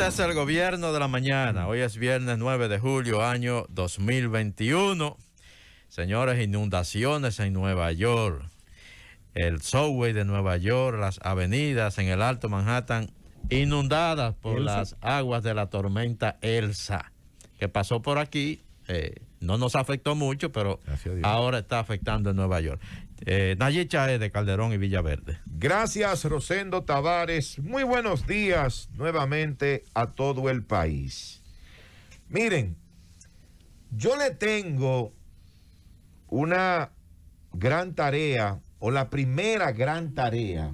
Este es el gobierno de la mañana. Hoy es viernes 9 de julio, año 2021. Señores, inundaciones en Nueva York. El subway de Nueva York, las avenidas en el Alto Manhattan inundadas por las aguas de la tormenta Elsa, que pasó por aquí. Eh, no nos afectó mucho, pero ahora está afectando en Nueva York. Eh, es de Calderón y Villaverde. Gracias, Rosendo Tavares. Muy buenos días nuevamente a todo el país. Miren, yo le tengo una gran tarea, o la primera gran tarea,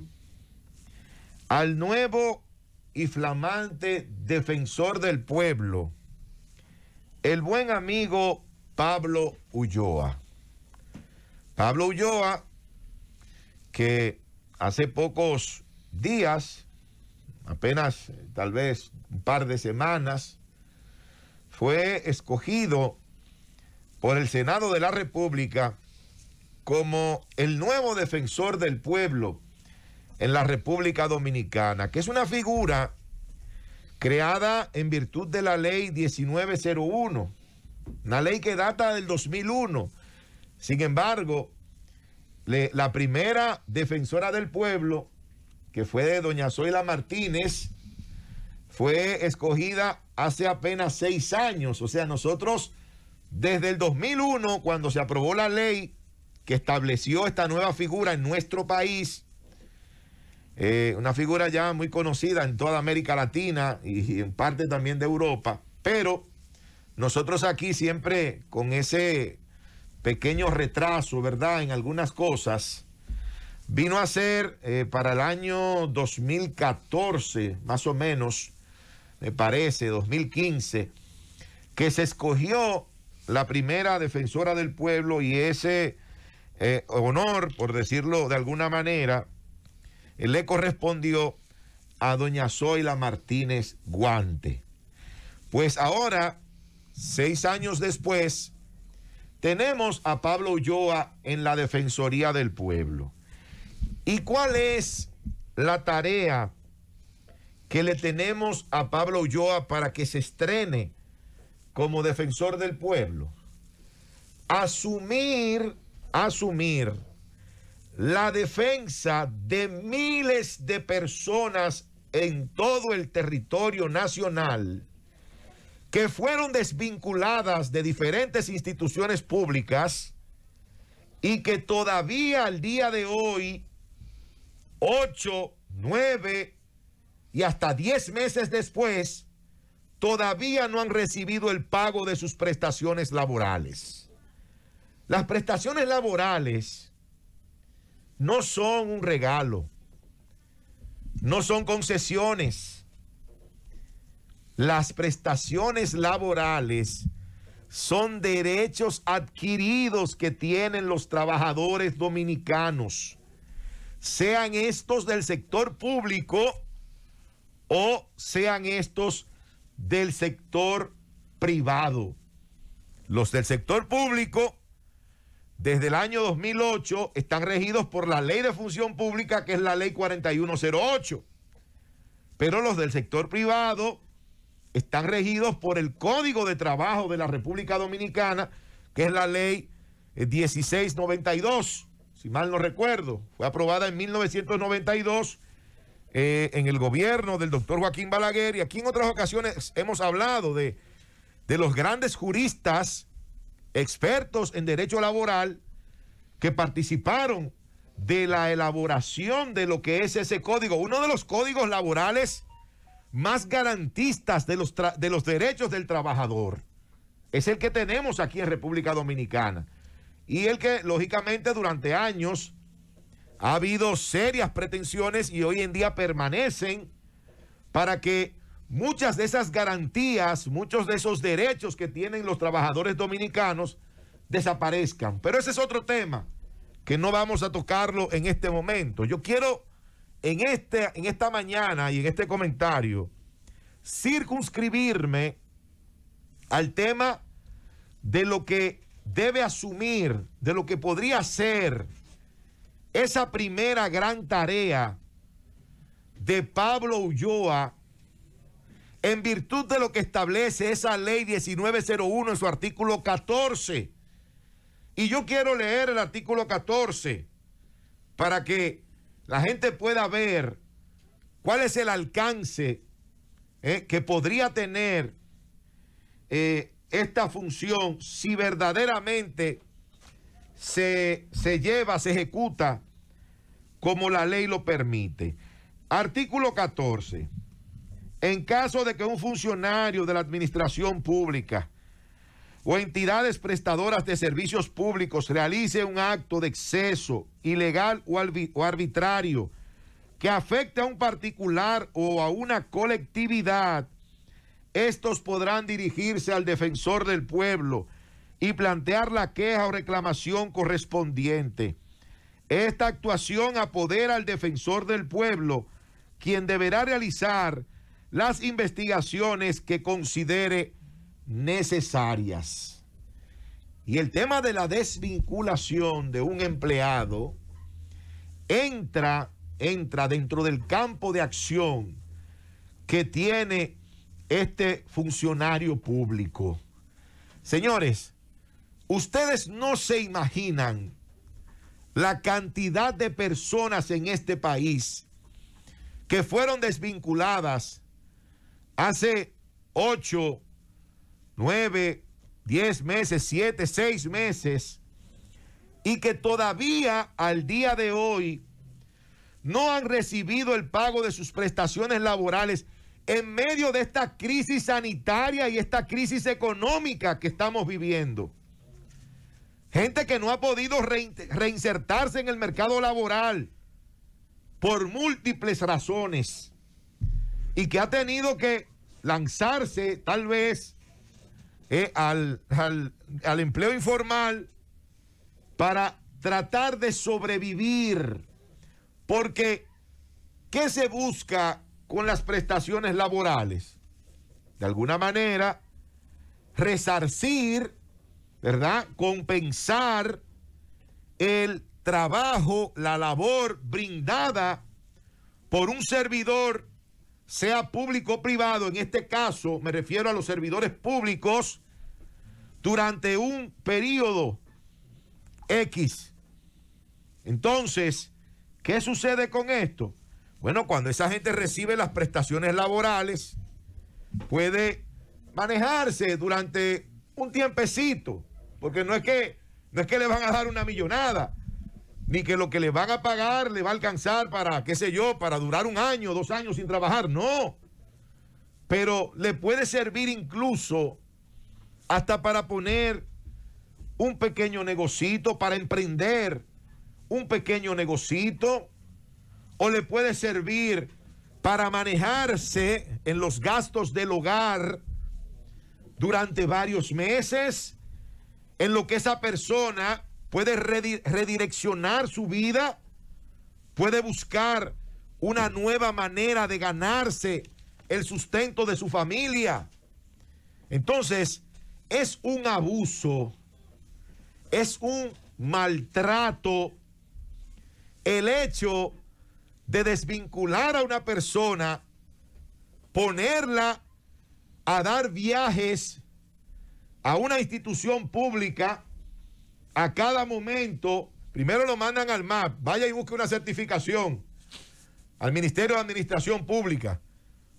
al nuevo y flamante defensor del pueblo, el buen amigo Pablo Ulloa. Pablo Ulloa, que hace pocos días, apenas eh, tal vez un par de semanas, fue escogido por el Senado de la República como el nuevo defensor del pueblo en la República Dominicana, que es una figura creada en virtud de la ley 1901, una ley que data del 2001 sin embargo, la primera defensora del pueblo, que fue de doña Zoila Martínez, fue escogida hace apenas seis años. O sea, nosotros desde el 2001, cuando se aprobó la ley que estableció esta nueva figura en nuestro país, eh, una figura ya muy conocida en toda América Latina y en parte también de Europa, pero nosotros aquí siempre con ese pequeño retraso, ¿verdad?, en algunas cosas, vino a ser eh, para el año 2014, más o menos, me parece, 2015, que se escogió la primera defensora del pueblo y ese eh, honor, por decirlo de alguna manera, eh, le correspondió a doña Zoila Martínez Guante. Pues ahora, seis años después, tenemos a Pablo Ulloa en la Defensoría del Pueblo. ¿Y cuál es la tarea que le tenemos a Pablo Ulloa para que se estrene como defensor del pueblo? Asumir, asumir la defensa de miles de personas en todo el territorio nacional que fueron desvinculadas de diferentes instituciones públicas y que todavía al día de hoy, ocho, nueve y hasta diez meses después, todavía no han recibido el pago de sus prestaciones laborales. Las prestaciones laborales no son un regalo, no son concesiones las prestaciones laborales son derechos adquiridos que tienen los trabajadores dominicanos, sean estos del sector público o sean estos del sector privado. Los del sector público, desde el año 2008, están regidos por la ley de función pública, que es la ley 4108. Pero los del sector privado están regidos por el Código de Trabajo de la República Dominicana, que es la ley 1692, eh, si mal no recuerdo. Fue aprobada en 1992 eh, en el gobierno del doctor Joaquín Balaguer y aquí en otras ocasiones hemos hablado de, de los grandes juristas, expertos en derecho laboral, que participaron de la elaboración de lo que es ese código, uno de los códigos laborales más garantistas de los, de los derechos del trabajador. Es el que tenemos aquí en República Dominicana. Y el que, lógicamente, durante años ha habido serias pretensiones y hoy en día permanecen para que muchas de esas garantías, muchos de esos derechos que tienen los trabajadores dominicanos desaparezcan. Pero ese es otro tema que no vamos a tocarlo en este momento. Yo quiero en, este, en esta mañana y en este comentario circunscribirme al tema de lo que debe asumir, de lo que podría ser esa primera gran tarea de Pablo Ulloa en virtud de lo que establece esa ley 1901 en su artículo 14. Y yo quiero leer el artículo 14 para que la gente pueda ver cuál es el alcance eh, que podría tener eh, esta función si verdaderamente se, se lleva, se ejecuta como la ley lo permite. Artículo 14. En caso de que un funcionario de la administración pública o entidades prestadoras de servicios públicos realice un acto de exceso, ilegal o, arbitrario que afecte a un particular o a una colectividad, estos podrán dirigirse al defensor del pueblo y plantear la queja o reclamación correspondiente. Esta actuación apodera al defensor del pueblo, quien deberá realizar las investigaciones que considere necesarias. Y el tema de la desvinculación de un empleado entra, entra dentro del campo de acción que tiene este funcionario público. Señores, ustedes no se imaginan la cantidad de personas en este país que fueron desvinculadas hace ocho nueve, diez meses, siete, seis meses, y que todavía al día de hoy no han recibido el pago de sus prestaciones laborales en medio de esta crisis sanitaria y esta crisis económica que estamos viviendo. Gente que no ha podido reinsertarse en el mercado laboral por múltiples razones y que ha tenido que lanzarse tal vez eh, al, al empleo informal para tratar de sobrevivir. Porque, ¿qué se busca con las prestaciones laborales? De alguna manera, resarcir, ¿verdad? Compensar el trabajo, la labor brindada por un servidor sea público o privado, en este caso me refiero a los servidores públicos, durante un periodo X. Entonces, ¿qué sucede con esto? Bueno, cuando esa gente recibe las prestaciones laborales, puede manejarse durante un tiempecito, porque no es que, no es que le van a dar una millonada, ni que lo que le van a pagar le va a alcanzar para, qué sé yo, para durar un año, dos años sin trabajar, no. Pero le puede servir incluso hasta para poner un pequeño negocito, para emprender un pequeño negocito, o le puede servir para manejarse en los gastos del hogar durante varios meses, en lo que esa persona puede redireccionar su vida, puede buscar una nueva manera de ganarse el sustento de su familia. Entonces, es un abuso, es un maltrato el hecho de desvincular a una persona, ponerla a dar viajes a una institución pública a cada momento, primero lo mandan al MAP, vaya y busque una certificación al Ministerio de Administración Pública,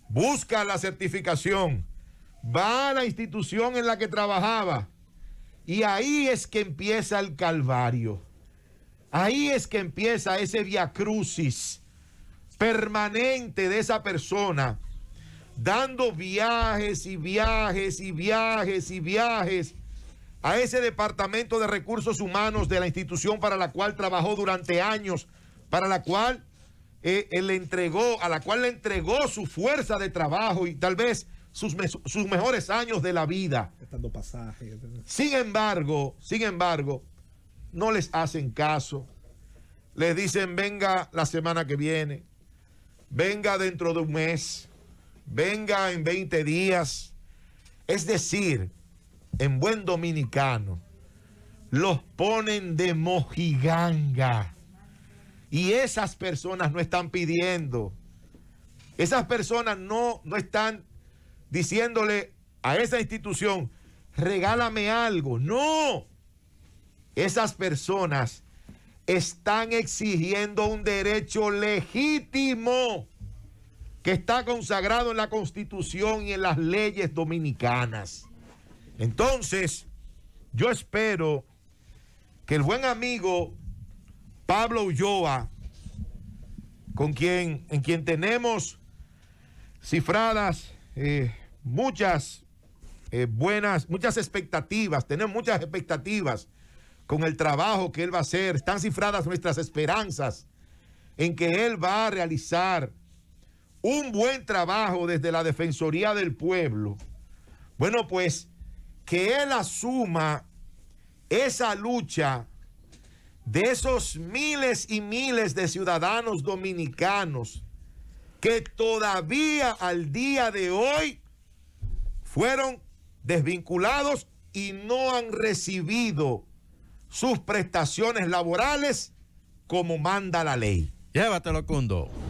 busca la certificación, va a la institución en la que trabajaba y ahí es que empieza el calvario. Ahí es que empieza ese viacrucis permanente de esa persona, dando viajes y viajes y viajes y viajes a ese departamento de recursos humanos de la institución para la cual trabajó durante años, para la cual eh, él le entregó, a la cual le entregó su fuerza de trabajo y tal vez sus, sus mejores años de la vida. Pasajes. Sin embargo, sin embargo, no les hacen caso. Les dicen, venga la semana que viene, venga dentro de un mes, venga en 20 días. Es decir, en buen dominicano, los ponen de mojiganga. Y esas personas no están pidiendo. Esas personas no, están diciéndole a esa institución, regálame algo. No. Esas personas están exigiendo un derecho legítimo que está consagrado en la Constitución y en las leyes dominicanas. Entonces, yo espero que el buen amigo Pablo Ulloa, con quien, en quien tenemos cifradas eh, muchas eh, buenas, muchas expectativas, tenemos muchas expectativas con el trabajo que él va a hacer, están cifradas nuestras esperanzas en que él va a realizar un buen trabajo desde la Defensoría del Pueblo. Bueno, pues que él asuma esa lucha de esos miles y miles de ciudadanos dominicanos que todavía al día de hoy fueron desvinculados y no han recibido sus prestaciones laborales como manda la ley. Llévatelo, Cundo.